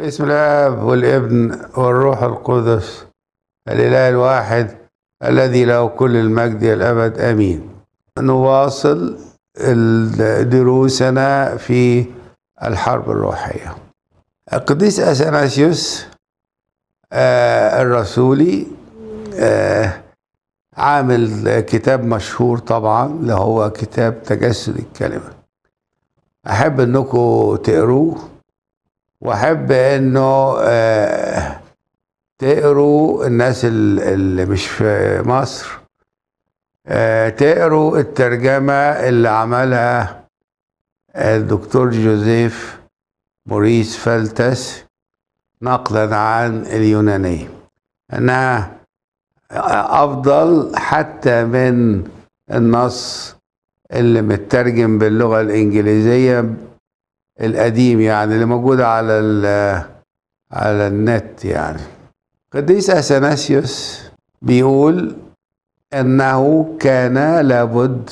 باسم الاب والابن والروح القدس الاله الواحد الذي له كل المجد الابد امين نواصل دروسنا في الحرب الروحيه القديس اثناسيوس آه، الرسولي آه، عامل كتاب مشهور طبعا اللي هو كتاب تجسد الكلمه احب انكم تقروه واحب انه آه، تقروا الناس اللي مش في مصر آه، تقروا الترجمة اللي عملها آه، الدكتور جوزيف موريس فالتس نقلا عن اليونانية أنها أفضل حتى من النص اللي مترجم باللغة الإنجليزية القديم يعني اللي موجود على على النت يعني قديس اثناسيوس بيقول انه كان لابد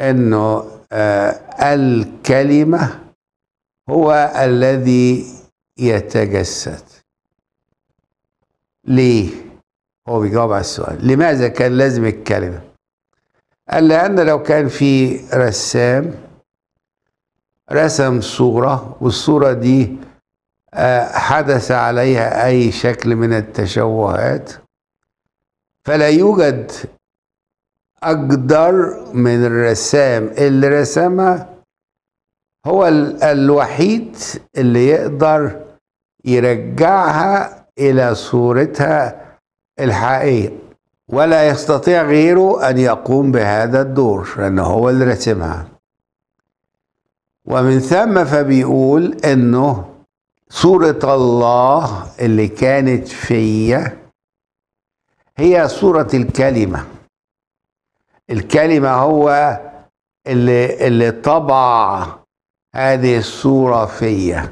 انه آه، الكلمه هو الذي يتجسد ليه هو بيجاوب على السؤال لماذا كان لازم الكلمه قال لان لو كان في رسام رسم صورة والصورة دي آه، حدث عليها أي شكل من التشوهات فلا يوجد أقدر من الرسام اللي رسمها هو الوحيد اللي يقدر يرجعها إلى صورتها الحقيقية ولا يستطيع غيره أن يقوم بهذا الدور لأنه هو اللي رسمها ومن ثم فبيقول انه صورة الله اللي كانت فيا هي صورة الكلمة الكلمة هو اللي, اللي طبع هذه الصورة فيا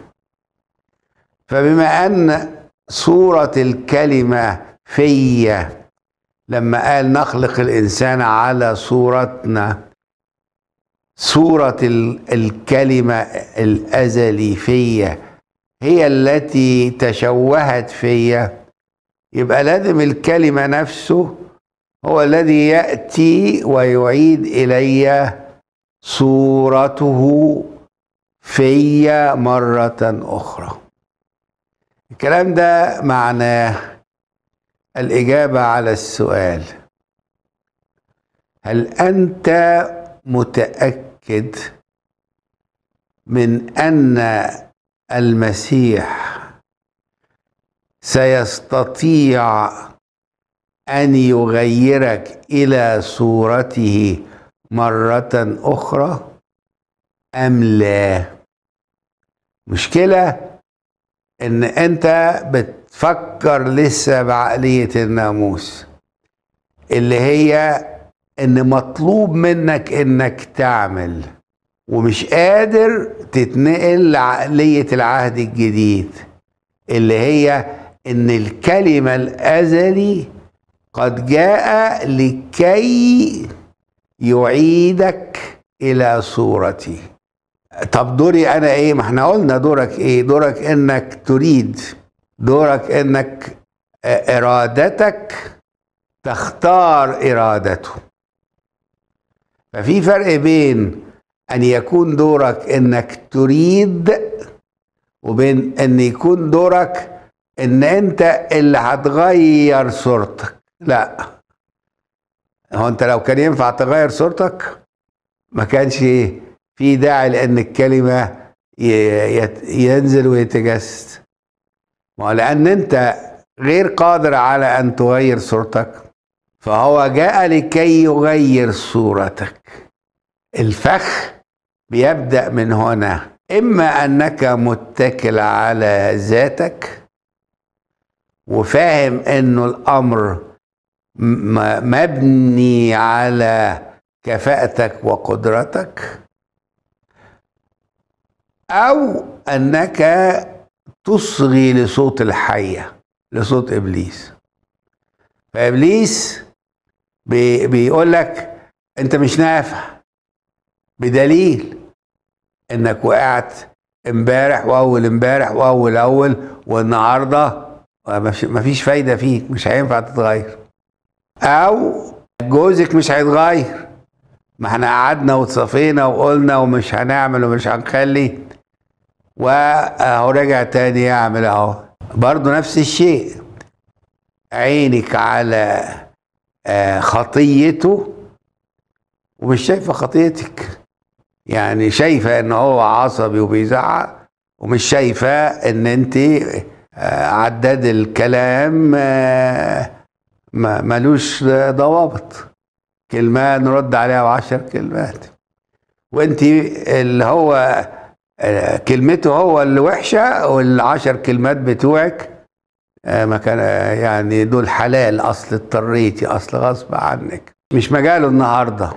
فبما أن صورة الكلمة فيا لما قال نخلق الإنسان على صورتنا صورة الكلمة الأزلي فيا هي التي تشوهت فيا يبقى لازم الكلمة نفسه هو الذي يأتي ويعيد إلي صورته فيا مرة أخرى الكلام ده معناه الإجابة على السؤال هل أنت متأكد متاكد من ان المسيح سيستطيع ان يغيرك الى صورته مره اخرى ام لا مشكله ان انت بتفكر لسه بعقليه الناموس اللي هي ان مطلوب منك انك تعمل ومش قادر تتنقل لعقلية العهد الجديد اللي هي ان الكلمة الازلي قد جاء لكي يعيدك الى صورتي طب دوري انا ايه ما احنا قلنا دورك ايه دورك انك تريد دورك انك ارادتك تختار ارادته ففي فرق بين ان يكون دورك انك تريد وبين ان يكون دورك ان انت اللي هتغير صورتك لا هو انت لو كان ينفع تغير صورتك ما كانش في داعي لان الكلمه ينزل ويتجسد ما لان انت غير قادر على ان تغير صورتك فهو جاء لكي يغير صورتك الفخ بيبدا من هنا اما انك متكل على ذاتك وفاهم انه الامر مبني على كفاءتك وقدرتك او انك تصغي لصوت الحيه لصوت ابليس فابليس بي بيقول لك انت مش نافع بدليل انك وقعت امبارح واول امبارح واول اول والنهارده مفيش فايده فيك مش هينفع تتغير او جوزك مش هيتغير ما احنا قعدنا وتصفينا وقلنا ومش هنعمل ومش هنخلي واهو رجع تاني يعمل اهو برضه نفس الشيء عينك على آه، خطيته ومش شايفه خطيتك يعني شايفه ان هو عصبي وبيزعق ومش شايفه ان انت آه، عداد الكلام آه، ملوش ضوابط كلمه نرد عليها بعشر كلمات وانت اللي هو كلمته هو اللي وحشه والعشر كلمات بتوعك آه، ما كان آه، يعني دول حلال اصل اضطريتي اصل غصب عنك مش مجاله النهارده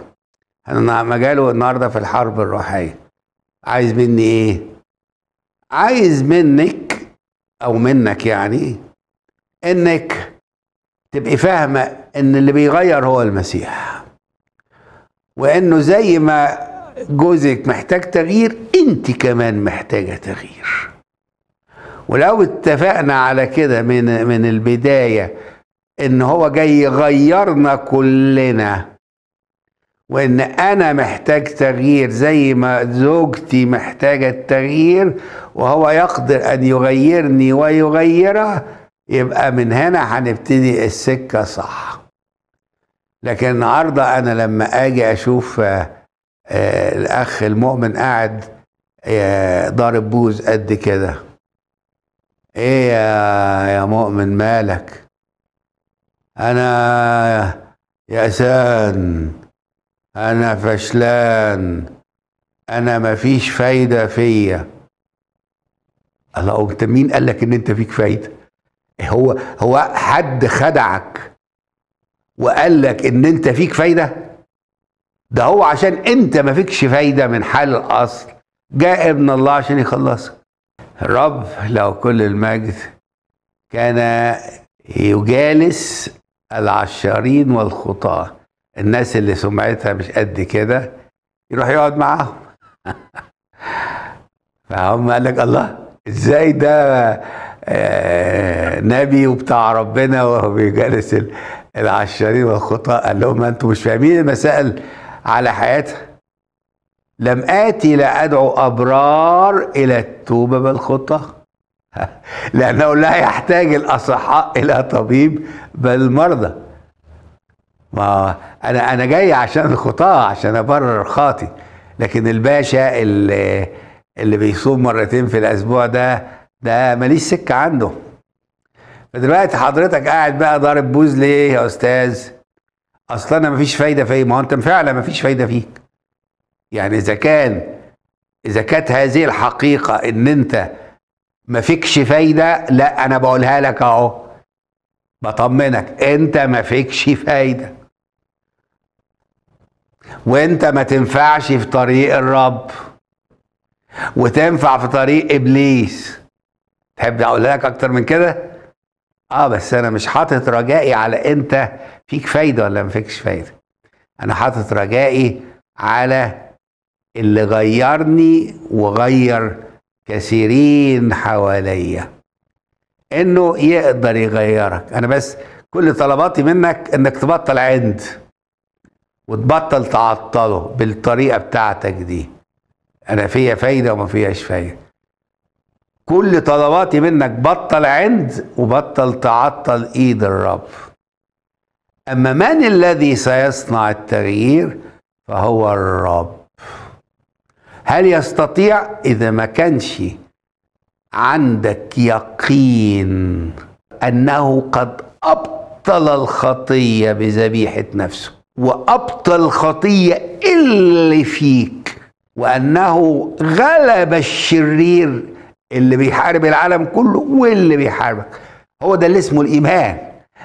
انا مجاله النهارده في الحرب الروحيه عايز مني ايه عايز منك او منك يعني انك تبقي فاهمه ان اللي بيغير هو المسيح وانه زي ما جوزك محتاج تغيير انت كمان محتاجه تغيير ولو اتفقنا على كده من من البدايه ان هو جاي يغيرنا كلنا وان انا محتاج تغيير زي ما زوجتي محتاجه التغيير وهو يقدر ان يغيرني ويغيرها يبقى من هنا هنبتدي السكه صح لكن النهارده انا لما اجي اشوف آه، الاخ المؤمن قاعد آه، ضارب بوز قد كده ايه يا يا مؤمن مالك انا يأسان انا فشلان انا مفيش فايدة فيا الله انت مين قال لك ان انت فيك فايدة هو هو حد خدعك وقال لك ان انت فيك فايدة ده هو عشان انت ما فيكش فايدة من حال الاصل جاء ابن الله عشان يخلصك الرب له كل المجد كان يجالس العشارين والخطاة الناس اللي سمعتها مش قد كده يروح يقعد معاهم فهم قال لك الله ازاي ده آه، نبي وبتاع ربنا وهو بيجالس العشارين والخطاة قال لهم انتم مش فاهمين المسائل على حياتها لم آتي لأدعو أبرار إلى التوبة بالخطة لأنه لا يحتاج الأصحاء إلى طبيب بل مرضى ما أنا أنا جاي عشان الخطاة عشان أبرر خاطي لكن الباشا اللي, اللي بيصوم مرتين في الأسبوع ده ده ماليش سكة عنده فدلوقتي حضرتك قاعد بقى ضارب بوز ليه يا أستاذ؟ أصل أنا مفيش فايدة فيه ما هو أنت فعلا مفيش فايدة فيك يعني اذا كان اذا كانت هذه الحقيقه ان انت ما فيكش فايده لا انا بقولها لك اهو بطمنك انت ما فيكش فايده وانت ما تنفعش في طريق الرب وتنفع في طريق ابليس تحب اقول لك اكتر من كده اه بس انا مش حاطط رجائي على انت فيك فايده ولا ما فيكش فايده انا حاطط رجائي على اللي غيرني وغير كثيرين حواليا انه يقدر يغيرك انا بس كل طلباتي منك انك تبطل عند وتبطل تعطله بالطريقه بتاعتك دي انا فيا فايده وما فيهاش فايده كل طلباتي منك بطل عند وبطل تعطل ايد الرب اما من الذي سيصنع التغيير فهو الرب هل يستطيع إذا ما كانش عندك يقين أنه قد أبطل الخطية بذبيحة نفسه وأبطل الخطية اللي فيك وأنه غلب الشرير اللي بيحارب العالم كله واللي بيحاربك هو ده اللي اسمه الإيمان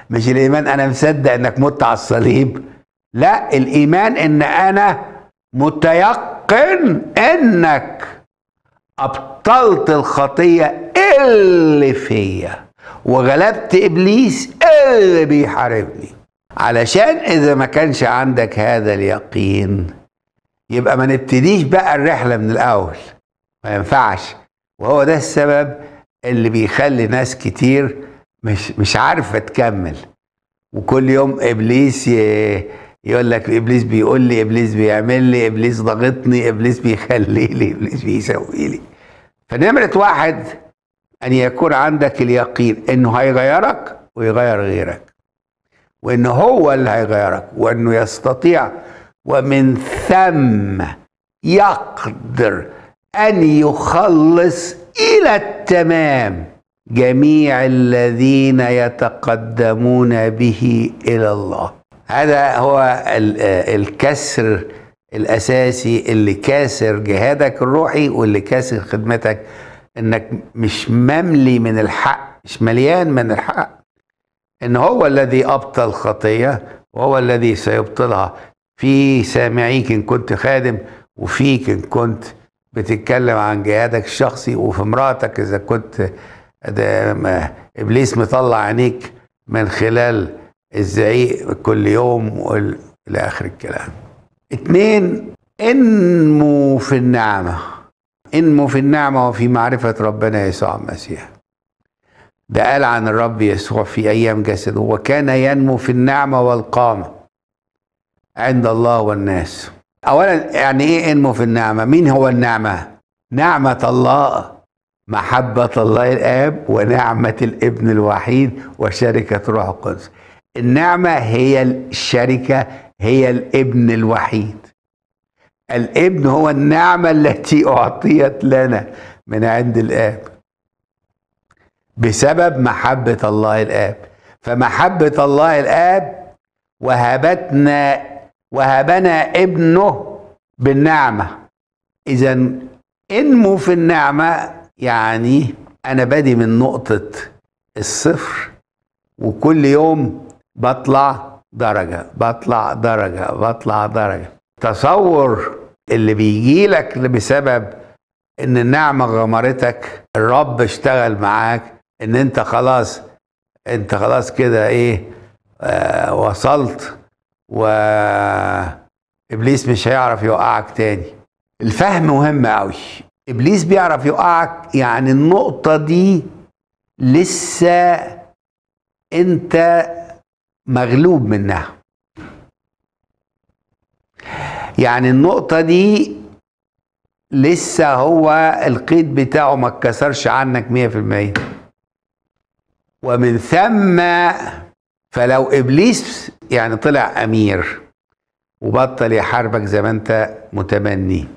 مش الإيمان أنا مصدق إنك مت على الصليب لا الإيمان إن أنا متيقن تقن انك ابطلت الخطيه اللي فيا وغلبت ابليس اللي بيحاربني علشان اذا ما كانش عندك هذا اليقين يبقى ما نبتديش بقى الرحله من الاول ما ينفعش وهو ده السبب اللي بيخلي ناس كتير مش مش عارفه تكمل وكل يوم ابليس ي... يقول لك ابليس بيقول لي ابليس بيعمل لي ابليس ضاغطني ابليس بيخلي لي ابليس بيسوي لي فنمره واحد ان يكون عندك اليقين انه هيغيرك ويغير غيرك وان هو اللي هيغيرك وانه يستطيع ومن ثم يقدر ان يخلص الى التمام جميع الذين يتقدمون به الى الله هذا هو آه، الكسر الاساسي اللي كاسر جهادك الروحي واللي كاسر خدمتك انك مش مملي من الحق مش مليان من الحق ان هو الذي ابطل خطيه وهو الذي سيبطلها في سامعيك ان كنت خادم وفيك ان كنت بتتكلم عن جهادك الشخصي وفي مراتك اذا كنت ابليس مطلع عينيك من خلال ازاي كل يوم الى اخر الكلام اتنين انمو في النعمه انمو في النعمه وفي معرفه ربنا يسوع المسيح ده قال عن الرب يسوع في ايام جسده وكان ينمو في النعمه والقامه عند الله والناس اولا يعني ايه انمو في النعمه مين هو النعمه نعمه الله محبه الله الاب ونعمه الابن الوحيد وشركه روح القدس النعمة هي الشركة هي الابن الوحيد الابن هو النعمة التي أعطيت لنا من عند الآب بسبب محبة الله الآب فمحبة الله الآب وهبتنا وهبنا ابنه بالنعمة إذا انمو في النعمة يعني أنا بادي من نقطة الصفر وكل يوم بطلع درجة بطلع درجة بطلع درجة تصور اللي بيجي لك بسبب ان النعمة غمرتك الرب اشتغل معاك ان انت خلاص انت خلاص كده ايه آه وصلت وابليس مش هيعرف يوقعك تاني الفهم مهم قوي ابليس بيعرف يوقعك يعني النقطة دي لسه انت مغلوب منها يعني النقطة دي لسه هو القيد بتاعه ما اتكسرش عنك مية في المية ومن ثم فلو إبليس يعني طلع أمير وبطل يحاربك زي ما أنت متمني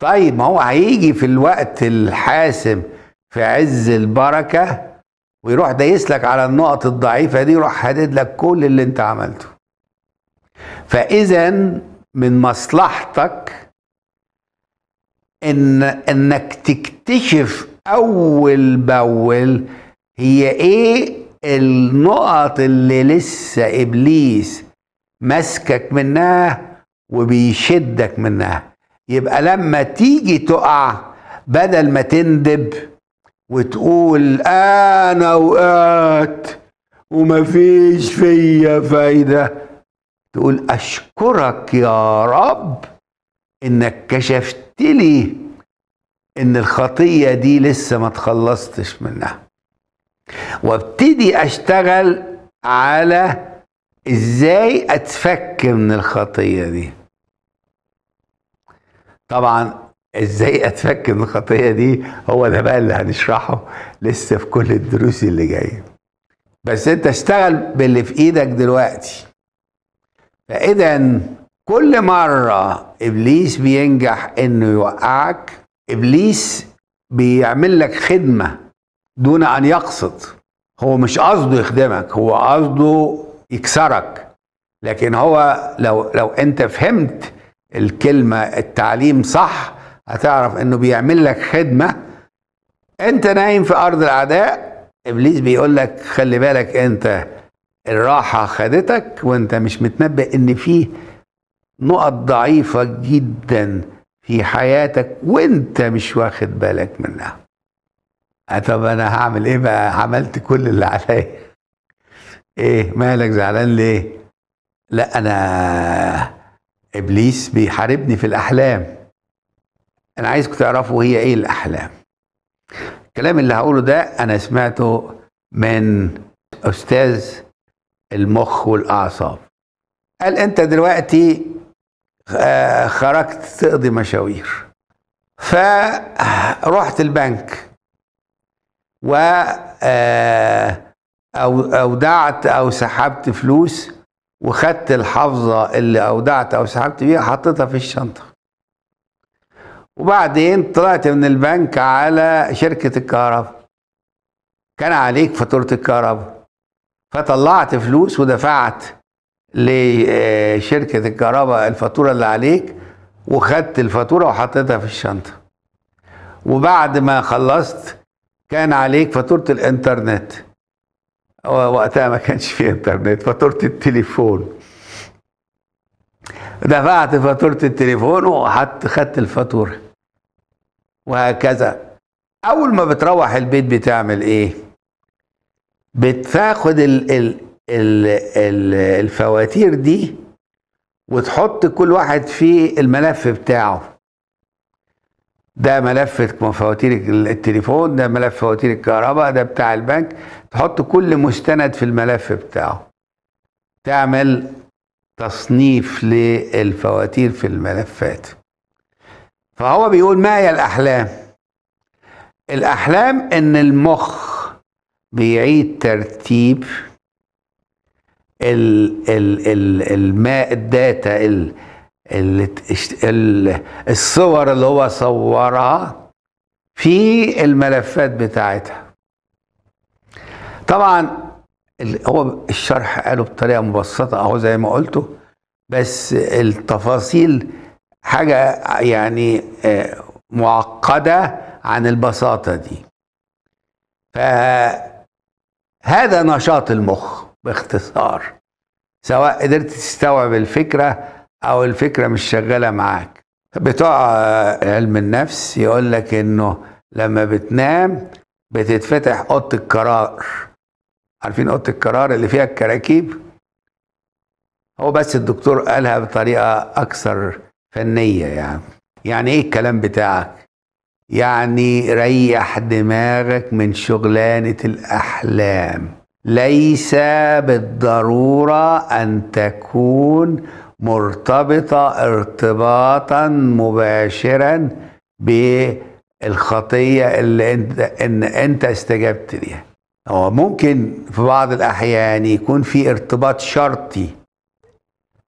طيب ما هو هيجي في الوقت الحاسم في عز البركة ويروح دايس لك على النقط الضعيفه دي يروح حدد لك كل اللي انت عملته فاذا من مصلحتك ان انك تكتشف اول باول هي ايه النقط اللي لسه ابليس ماسكك منها وبيشدك منها يبقى لما تيجي تقع بدل ما تندب وتقول انا وقعت ومفيش فيا فايده تقول اشكرك يا رب انك كشفت لي ان الخطيه دي لسه ما تخلصتش منها وابتدي اشتغل على ازاي اتفك من الخطيه دي طبعا ازاي اتفك من الخطيه دي هو ده بقى اللي هنشرحه لسه في كل الدروس اللي جايه بس انت اشتغل باللي في ايدك دلوقتي فاذا كل مره ابليس بينجح انه يوقعك ابليس بيعمل لك خدمه دون ان يقصد هو مش قصده يخدمك هو قصده يكسرك لكن هو لو لو انت فهمت الكلمه التعليم صح هتعرف انه بيعمل لك خدمه انت نايم في ارض الاعداء ابليس بيقول لك خلي بالك انت الراحه خدتك وانت مش متنبه ان في نقط ضعيفه جدا في حياتك وانت مش واخد بالك منها آه، طب انا هعمل ايه بقى عملت كل اللي عليا ايه مالك زعلان ليه لا انا ابليس بيحاربني في الاحلام انا عايزكم تعرفوا هي ايه الاحلام الكلام اللي هقوله ده انا سمعته من استاذ المخ والاعصاب قال انت دلوقتي آه، خرجت تقضي مشاوير فرحت البنك و آه، أو أودعت أو سحبت فلوس وخدت الحافظة اللي أودعت أو سحبت بيها حطيتها في الشنطة وبعدين طلعت من البنك على شركة الكهرباء كان عليك فاتورة الكهرباء فطلعت فلوس ودفعت لشركة الكهرباء الفاتورة اللي عليك وخدت الفاتورة وحطيتها في الشنطة وبعد ما خلصت كان عليك فاتورة الانترنت وقتها ما كانش في انترنت فاتورة التليفون دفعت فاتورة التليفون وحط خدت الفاتورة وهكذا اول ما بتروح البيت بتعمل ايه بتاخد ال ال الفواتير دي وتحط كل واحد في الملف بتاعه ده ملف فواتير التليفون ده ملف فواتير الكهرباء ده بتاع البنك تحط كل مستند في الملف بتاعه تعمل تصنيف للفواتير في الملفات فهو بيقول ما هي الأحلام الأحلام إن المخ بيعيد ترتيب ال ال ال الماء الداتا الصور اللي هو صورها في الملفات بتاعتها طبعا هو الشرح قاله بطريقه مبسطه اهو زي ما قلته بس التفاصيل حاجة يعني آه، معقدة عن البساطة دي فهذا نشاط المخ باختصار سواء قدرت تستوعب الفكرة أو الفكرة مش شغالة معاك بتوع آه، علم النفس يقول لك إنه لما بتنام بتتفتح أوضة القرار عارفين أوضة القرار اللي فيها الكراكيب هو بس الدكتور قالها بطريقة أكثر فنيه يعني يعني ايه الكلام بتاعك يعني ريح دماغك من شغلانه الاحلام ليس بالضروره ان تكون مرتبطه ارتباطا مباشرا بالخطيه اللي انت ان انت استجبت ليها هو ممكن في بعض الاحيان يكون في ارتباط شرطي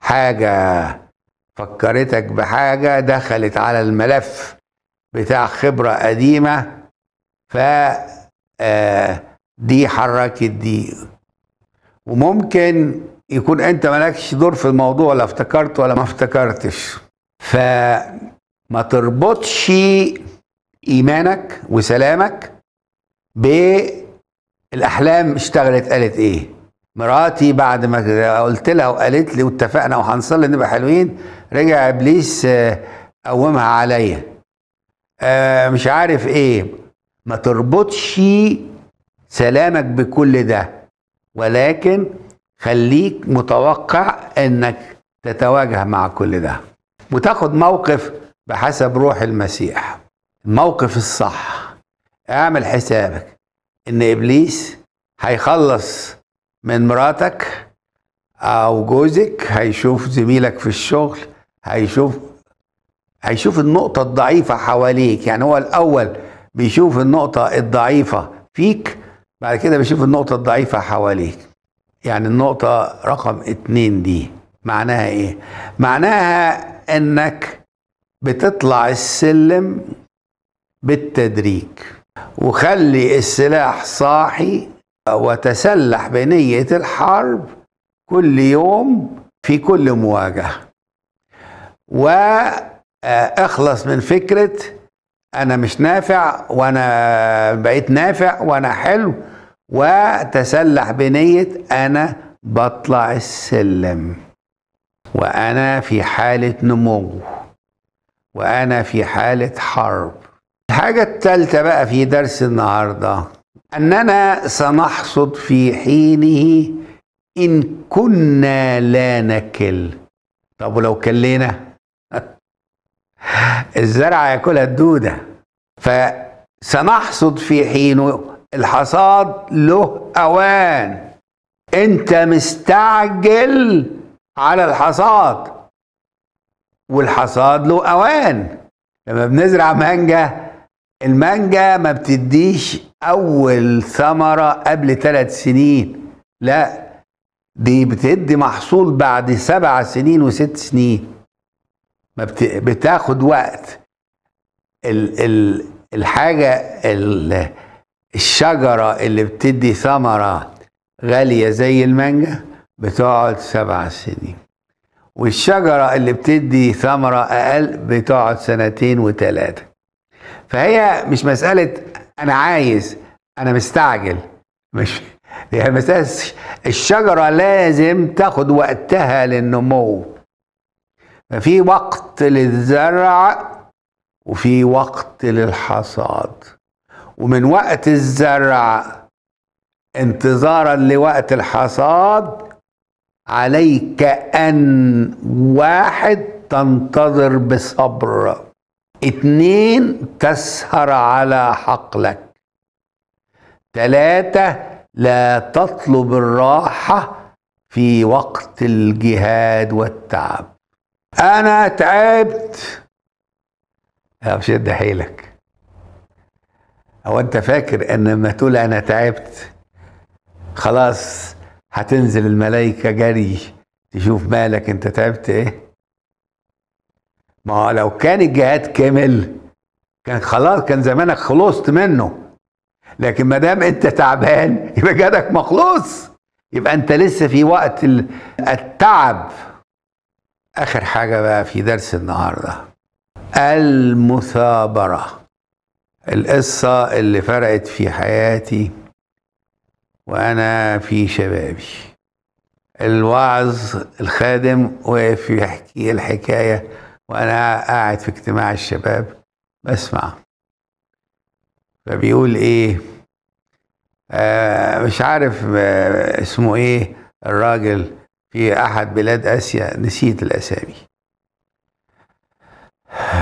حاجه فكرتك بحاجة دخلت على الملف بتاع خبرة قديمة ف آه، دي حركت دي وممكن يكون انت مالكش دور في الموضوع لا افتكرت ولا ما افتكرتش فما تربطش ايمانك وسلامك بالاحلام اشتغلت قالت ايه مراتي بعد ما قلت لها وقالت لي واتفقنا وهنصلي نبقى حلوين رجع ابليس آه، قومها عليا آه، مش عارف ايه ما تربطش سلامك بكل ده ولكن خليك متوقع انك تتواجه مع كل ده وتاخد موقف بحسب روح المسيح الموقف الصح اعمل حسابك ان ابليس هيخلص من مراتك او جوزك هيشوف زميلك في الشغل هيشوف هيشوف النقطة الضعيفة حواليك يعني هو الأول بيشوف النقطة الضعيفة فيك بعد كده بيشوف النقطة الضعيفة حواليك يعني النقطة رقم اتنين دي معناها ايه؟ معناها انك بتطلع السلم بالتدريج وخلي السلاح صاحي وتسلح بنية الحرب كل يوم في كل مواجهة واخلص من فكرة أنا مش نافع وأنا بقيت نافع وأنا حلو وتسلح بنية أنا بطلع السلم وأنا في حالة نمو وأنا في حالة حرب الحاجة التالتة بقى في درس النهارده أننا سنحصد في حينه إن كنا لا نكل طب ولو كلينا الزرع ياكلها الدودة فسنحصد في حينه الحصاد له أوان أنت مستعجل على الحصاد والحصاد له أوان لما بنزرع مانجا المانجا ما بتديش اول ثمره قبل ثلاث سنين لا دي بتدي محصول بعد سبع سنين وست سنين ما بت... بتاخد وقت ال... ال... الحاجه ال... الشجره اللي بتدي ثمره غاليه زي المانجا بتقعد سبع سنين والشجره اللي بتدي ثمره اقل بتقعد سنتين وثلاثه فهي مش مساله انا عايز انا مستعجل مش يعني مساله الشجره لازم تاخد وقتها للنمو ففي وقت للزرع وفي وقت للحصاد ومن وقت الزرع انتظارا لوقت الحصاد عليك ان واحد تنتظر بصبر اتنين تسهر على حقلك تلاتة لا تطلب الراحة في وقت الجهاد والتعب أنا تعبت يا حيلك هو أنت فاكر أن لما تقول أنا تعبت خلاص هتنزل الملائكة جري تشوف مالك أنت تعبت إيه ما لو كان الجهاد كامل كان خلاص كان زمانك خلصت منه لكن ما دام انت تعبان يبقى جهادك مخلص يبقى انت لسه في وقت التعب اخر حاجه بقى في درس النهارده المثابره القصه اللي فرقت في حياتي وانا في شبابي الوعظ الخادم وقف يحكي الحكايه وانا قاعد في اجتماع الشباب بسمع فبيقول ايه آه مش عارف آه اسمه ايه الراجل في احد بلاد اسيا نسيت الاسامي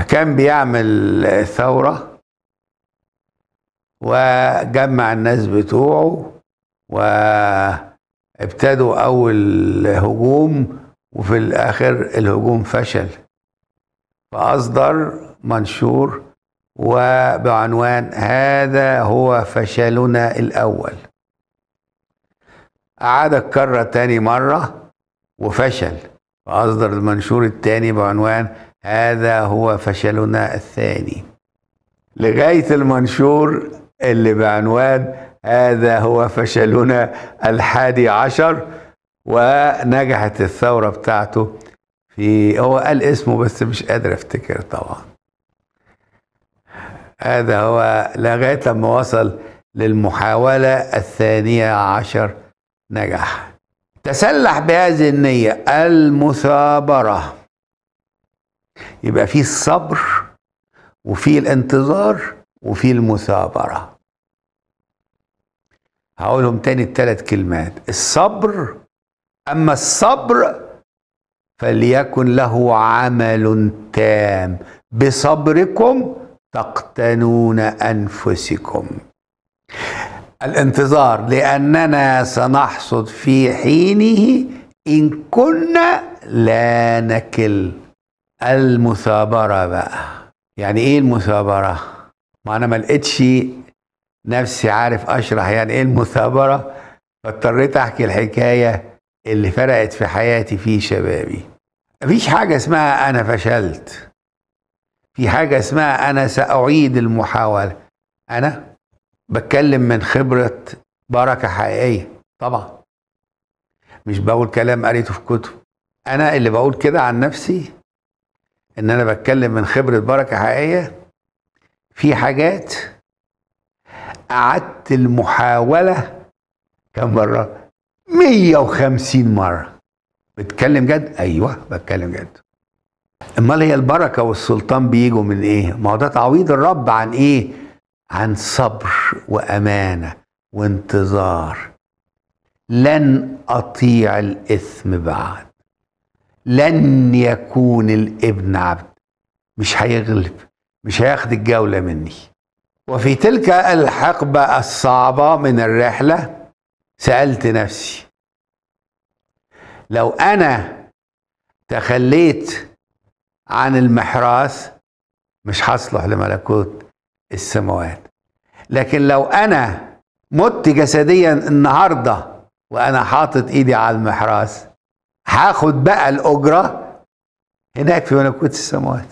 كان بيعمل ثورة وجمع الناس بتوعه وابتدوا أول هجوم وفي الآخر الهجوم فشل فأصدر منشور وبعنوان هذا هو فشلنا الأول أعاد الكرة تاني مرة وفشل فأصدر المنشور التاني بعنوان هذا هو فشلنا الثاني لغاية المنشور اللي بعنوان هذا هو فشلنا الحادي عشر ونجحت الثورة بتاعته في هو قال اسمه بس مش قادر افتكر طبعا هذا هو لغاية لما وصل للمحاولة الثانية عشر نجح تسلح بهذه النية المثابرة يبقى في الصبر وفي الانتظار وفي المثابرة هقولهم تاني التلات كلمات الصبر أما الصبر فليكن له عمل تام بصبركم تقتنون انفسكم الانتظار لاننا سنحصد في حينه ان كنا لا نكل المثابره بقى يعني ايه المثابره ما انا ما لقيتش نفسي عارف اشرح يعني ايه المثابره فاضطريت احكي الحكايه اللي فرقت في حياتي في شبابي مفيش حاجة اسمها أنا فشلت في حاجة اسمها أنا سأعيد المحاولة أنا بتكلم من خبرة بركة حقيقية طبعا مش بقول كلام قريته في كتب أنا اللي بقول كده عن نفسي إن أنا بتكلم من خبرة بركة حقيقية في حاجات قعدت المحاولة كم مرة 150 مرة بتكلم جد ايوه بتكلم جد امال هي البركة والسلطان بيجوا من ايه ما هو ده تعويض الرب عن ايه عن صبر وامانة وانتظار لن اطيع الاثم بعد لن يكون الابن عبد مش هيغلب مش هياخد الجولة مني وفي تلك الحقبة الصعبة من الرحلة سألت نفسي لو انا تخليت عن المحراث مش هصلح لملكوت السماوات لكن لو انا مت جسديا النهارده وانا حاطط ايدي على المحراث هاخد بقى الاجره هناك في ملكوت السماوات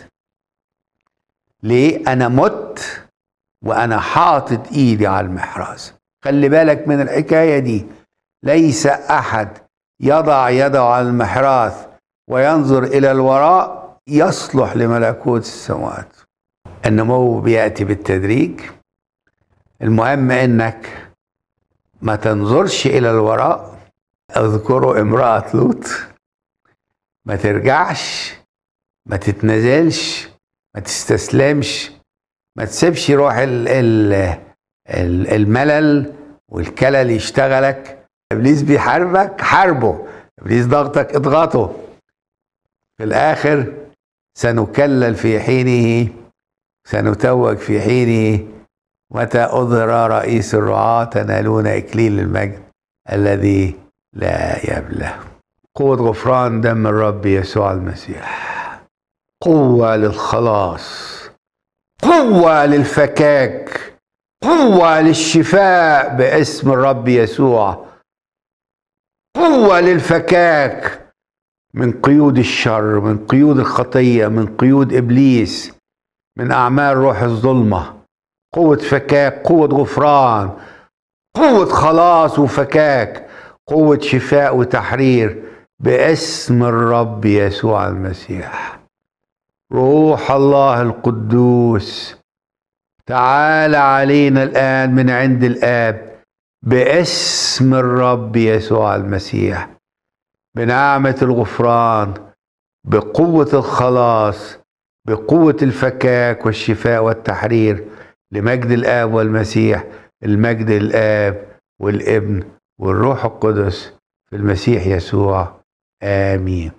ليه انا مت وانا حاطط ايدي على المحراث خلي بالك من الحكايه دي ليس احد يضع يده على المحراث وينظر إلى الوراء يصلح لملكوت السماوات النمو بيأتي بالتدريج المهم إنك ما تنظرش إلى الوراء اذكروا امرأة لوط ما ترجعش ما تتنازلش ما تستسلمش ما تسيبش روح الملل والكلل يشتغلك ابليس بيحاربك حاربه ابليس ضغطك اضغطه في الاخر سنكلل في حينه سنتوج في حينه متى أظهر رئيس الرعاة تنالون إكليل المجد الذي لا يبلى قوة غفران دم الرب يسوع المسيح قوة للخلاص قوة للفكاك قوة للشفاء باسم الرب يسوع قوة للفكاك من قيود الشر من قيود الخطية من قيود إبليس من أعمال روح الظلمة قوة فكاك قوة غفران قوة خلاص وفكاك قوة شفاء وتحرير باسم الرب يسوع المسيح روح الله القدوس تعال علينا الآن من عند الآب باسم الرب يسوع المسيح بنعمة الغفران بقوة الخلاص بقوة الفكاك والشفاء والتحرير لمجد الآب والمسيح المجد الآب والابن والروح القدس في المسيح يسوع آمين